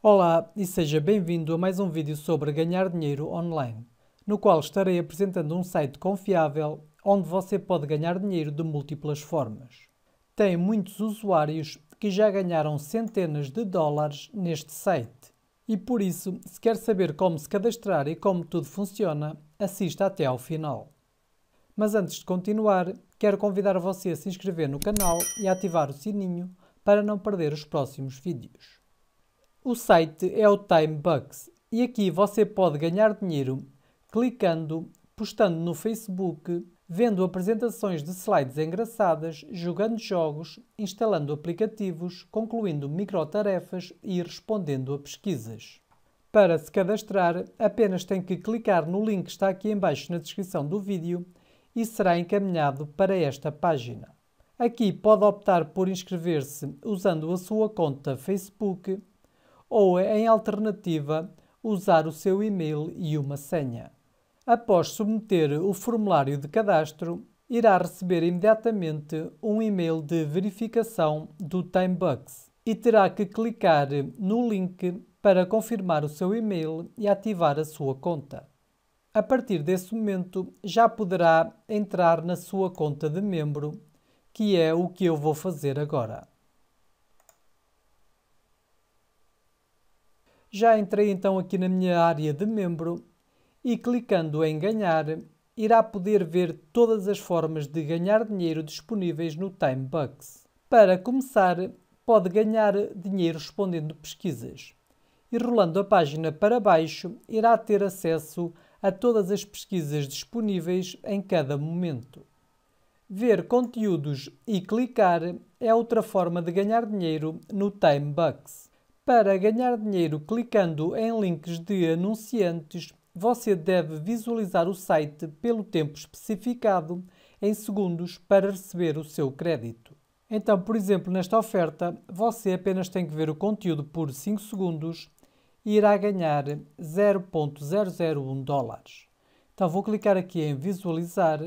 Olá e seja bem-vindo a mais um vídeo sobre ganhar dinheiro online, no qual estarei apresentando um site confiável onde você pode ganhar dinheiro de múltiplas formas. Tem muitos usuários que já ganharam centenas de dólares neste site. E por isso, se quer saber como se cadastrar e como tudo funciona, assista até ao final. Mas antes de continuar, quero convidar você a se inscrever no canal e ativar o sininho para não perder os próximos vídeos. O site é o TimeBucks e aqui você pode ganhar dinheiro clicando, postando no Facebook, vendo apresentações de slides engraçadas, jogando jogos, instalando aplicativos, concluindo microtarefas e respondendo a pesquisas. Para se cadastrar, apenas tem que clicar no link que está aqui embaixo na descrição do vídeo e será encaminhado para esta página. Aqui pode optar por inscrever-se usando a sua conta Facebook ou, é, em alternativa, usar o seu e-mail e uma senha. Após submeter o formulário de cadastro, irá receber imediatamente um e-mail de verificação do Timebucks e terá que clicar no link para confirmar o seu e-mail e ativar a sua conta. A partir desse momento, já poderá entrar na sua conta de membro, que é o que eu vou fazer agora. Já entrei então aqui na minha área de membro e clicando em ganhar, irá poder ver todas as formas de ganhar dinheiro disponíveis no Timebucks. Para começar, pode ganhar dinheiro respondendo pesquisas. E rolando a página para baixo, irá ter acesso a todas as pesquisas disponíveis em cada momento. Ver conteúdos e clicar é outra forma de ganhar dinheiro no Timebucks. Para ganhar dinheiro clicando em links de anunciantes, você deve visualizar o site pelo tempo especificado, em segundos, para receber o seu crédito. Então, por exemplo, nesta oferta, você apenas tem que ver o conteúdo por 5 segundos e irá ganhar 0.001 dólares. Então, vou clicar aqui em visualizar.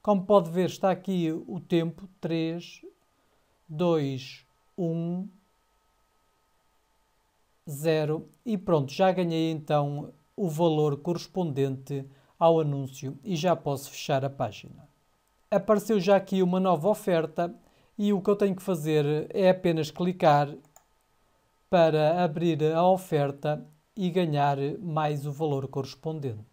Como pode ver, está aqui o tempo 3, 2, 1. 0 e pronto, já ganhei então o valor correspondente ao anúncio e já posso fechar a página. Apareceu já aqui uma nova oferta e o que eu tenho que fazer é apenas clicar para abrir a oferta e ganhar mais o valor correspondente.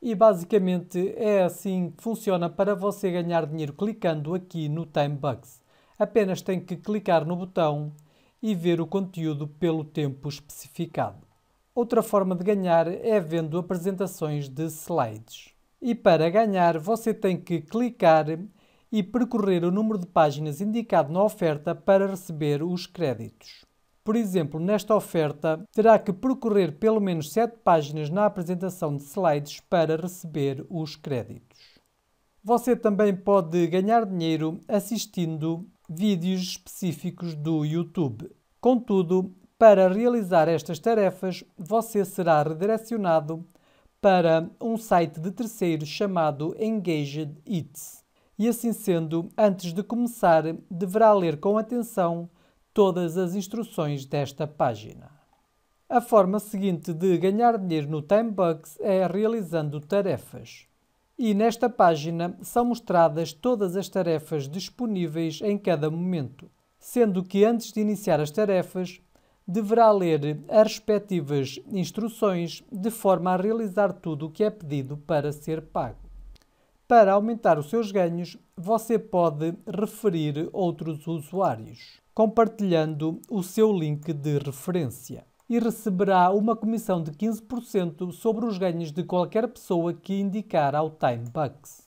E basicamente é assim que funciona para você ganhar dinheiro clicando aqui no Timebugs. Apenas tem que clicar no botão e ver o conteúdo pelo tempo especificado. Outra forma de ganhar é vendo apresentações de slides. E para ganhar, você tem que clicar e percorrer o número de páginas indicado na oferta para receber os créditos. Por exemplo, nesta oferta, terá que percorrer pelo menos 7 páginas na apresentação de slides para receber os créditos. Você também pode ganhar dinheiro assistindo vídeos específicos do YouTube. Contudo, para realizar estas tarefas, você será redirecionado para um site de terceiro chamado Engaged Eats. E assim sendo, antes de começar, deverá ler com atenção todas as instruções desta página. A forma seguinte de ganhar dinheiro no Timebucks é realizando tarefas. E nesta página são mostradas todas as tarefas disponíveis em cada momento, sendo que antes de iniciar as tarefas, deverá ler as respectivas instruções de forma a realizar tudo o que é pedido para ser pago. Para aumentar os seus ganhos, você pode referir outros usuários, compartilhando o seu link de referência e receberá uma comissão de 15% sobre os ganhos de qualquer pessoa que indicar ao Time Bucks.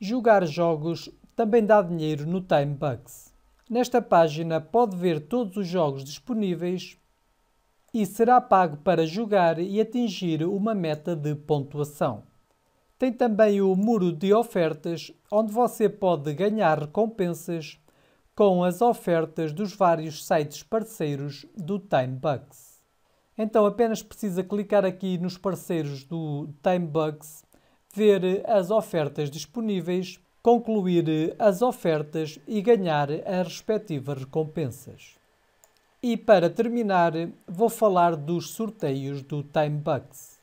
Jogar jogos também dá dinheiro no Time Bucks. Nesta página pode ver todos os jogos disponíveis e será pago para jogar e atingir uma meta de pontuação. Tem também o muro de ofertas, onde você pode ganhar recompensas com as ofertas dos vários sites parceiros do Timebucks. Então apenas precisa clicar aqui nos parceiros do Timebugs, ver as ofertas disponíveis, concluir as ofertas e ganhar as respectivas recompensas. E para terminar, vou falar dos sorteios do Timebugs.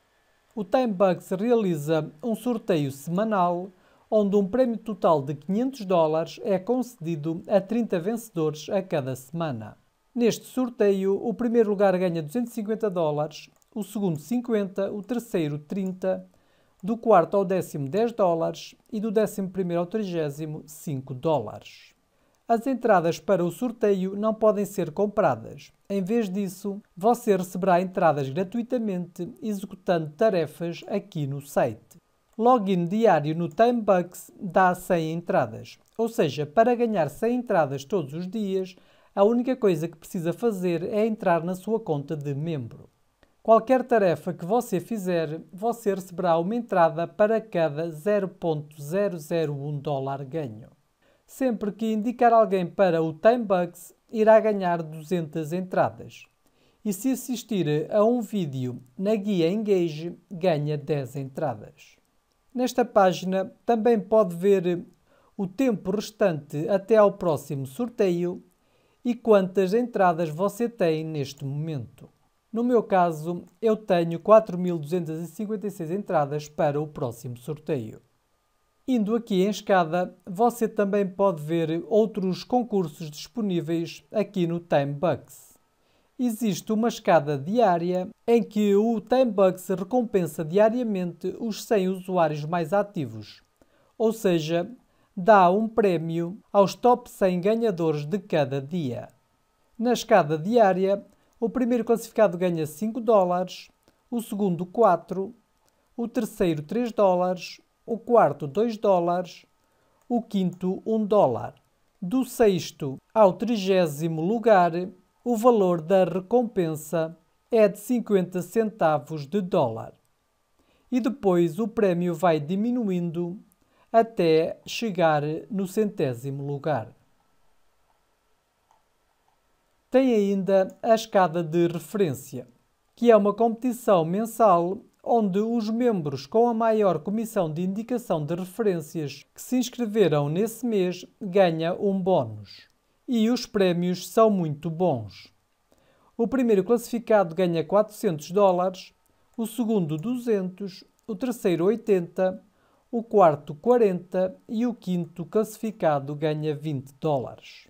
O Timebugs realiza um sorteio semanal onde um prémio total de 500 dólares é concedido a 30 vencedores a cada semana. Neste sorteio, o primeiro lugar ganha 250 dólares, o segundo 50, o terceiro 30, do quarto ao décimo 10 dólares e do décimo primeiro ao trigésimo 5 dólares. As entradas para o sorteio não podem ser compradas. Em vez disso, você receberá entradas gratuitamente executando tarefas aqui no site. Login diário no Timebucks dá 100 entradas, ou seja, para ganhar 100 entradas todos os dias, a única coisa que precisa fazer é entrar na sua conta de membro. Qualquer tarefa que você fizer, você receberá uma entrada para cada 0.001 dólar ganho. Sempre que indicar alguém para o Timebugs, irá ganhar 200 entradas. E se assistir a um vídeo na guia Engage, ganha 10 entradas. Nesta página também pode ver o tempo restante até ao próximo sorteio e quantas entradas você tem neste momento. No meu caso, eu tenho 4.256 entradas para o próximo sorteio. Indo aqui em escada, você também pode ver outros concursos disponíveis aqui no Timebucks. Existe uma escada diária em que o Timebucks recompensa diariamente os 100 usuários mais ativos, ou seja, dá um prémio aos top 100 ganhadores de cada dia. Na escada diária, o primeiro classificado ganha 5 dólares, o segundo 4, o terceiro 3 dólares, o quarto 2 dólares, o quinto 1 dólar. Do sexto ao trigésimo lugar, o valor da recompensa é de 50 centavos de dólar. E depois o prémio vai diminuindo até chegar no centésimo lugar. Tem ainda a escada de referência, que é uma competição mensal onde os membros com a maior comissão de indicação de referências que se inscreveram nesse mês ganham um bónus. E os prémios são muito bons. O primeiro classificado ganha 400 dólares, o segundo 200, o terceiro 80 o quarto 40 e o quinto classificado ganha 20 dólares.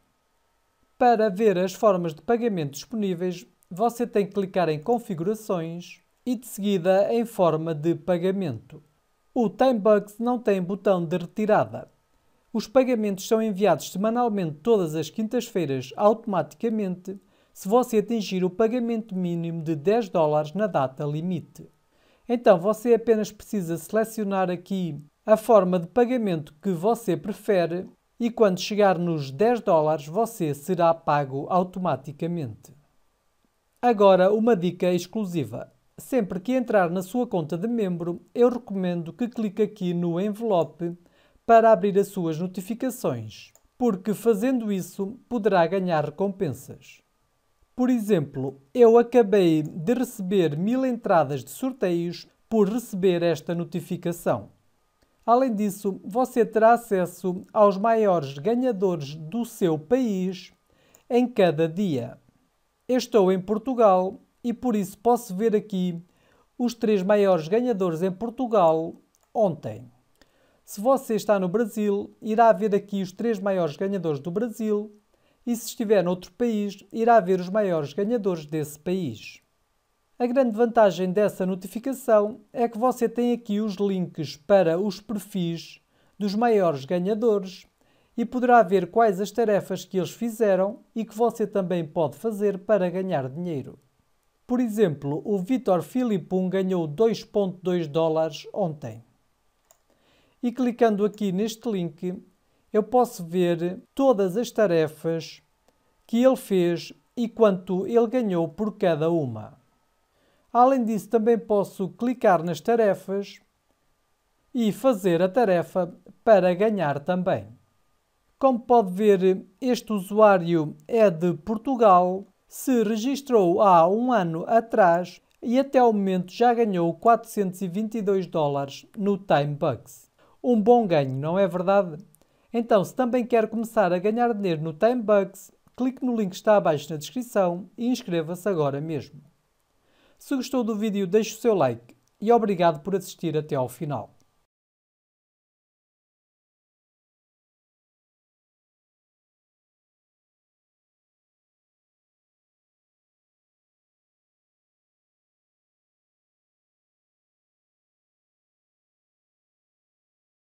Para ver as formas de pagamento disponíveis, você tem que clicar em Configurações e de seguida em Forma de pagamento. O Timebucks não tem botão de retirada. Os pagamentos são enviados semanalmente todas as quintas-feiras automaticamente se você atingir o pagamento mínimo de 10 dólares na data limite. Então você apenas precisa selecionar aqui a forma de pagamento que você prefere e quando chegar nos 10 dólares você será pago automaticamente. Agora uma dica exclusiva. Sempre que entrar na sua conta de membro, eu recomendo que clique aqui no envelope para abrir as suas notificações, porque fazendo isso poderá ganhar recompensas. Por exemplo, eu acabei de receber mil entradas de sorteios por receber esta notificação. Além disso, você terá acesso aos maiores ganhadores do seu país em cada dia. estou em Portugal e por isso posso ver aqui os três maiores ganhadores em Portugal ontem. Se você está no Brasil, irá ver aqui os três maiores ganhadores do Brasil e se estiver noutro país, irá ver os maiores ganhadores desse país. A grande vantagem dessa notificação é que você tem aqui os links para os perfis dos maiores ganhadores e poderá ver quais as tarefas que eles fizeram e que você também pode fazer para ganhar dinheiro. Por exemplo, o Vitor Filipum ganhou 2.2 dólares ontem. E clicando aqui neste link, eu posso ver todas as tarefas que ele fez e quanto ele ganhou por cada uma. Além disso, também posso clicar nas tarefas e fazer a tarefa para ganhar também. Como pode ver, este usuário é de Portugal, se registrou há um ano atrás e até o momento já ganhou 422 dólares no Timebucks. Um bom ganho, não é verdade? Então, se também quer começar a ganhar dinheiro no Timebucks, clique no link que está abaixo na descrição e inscreva-se agora mesmo. Se gostou do vídeo, deixe o seu like e obrigado por assistir até ao final.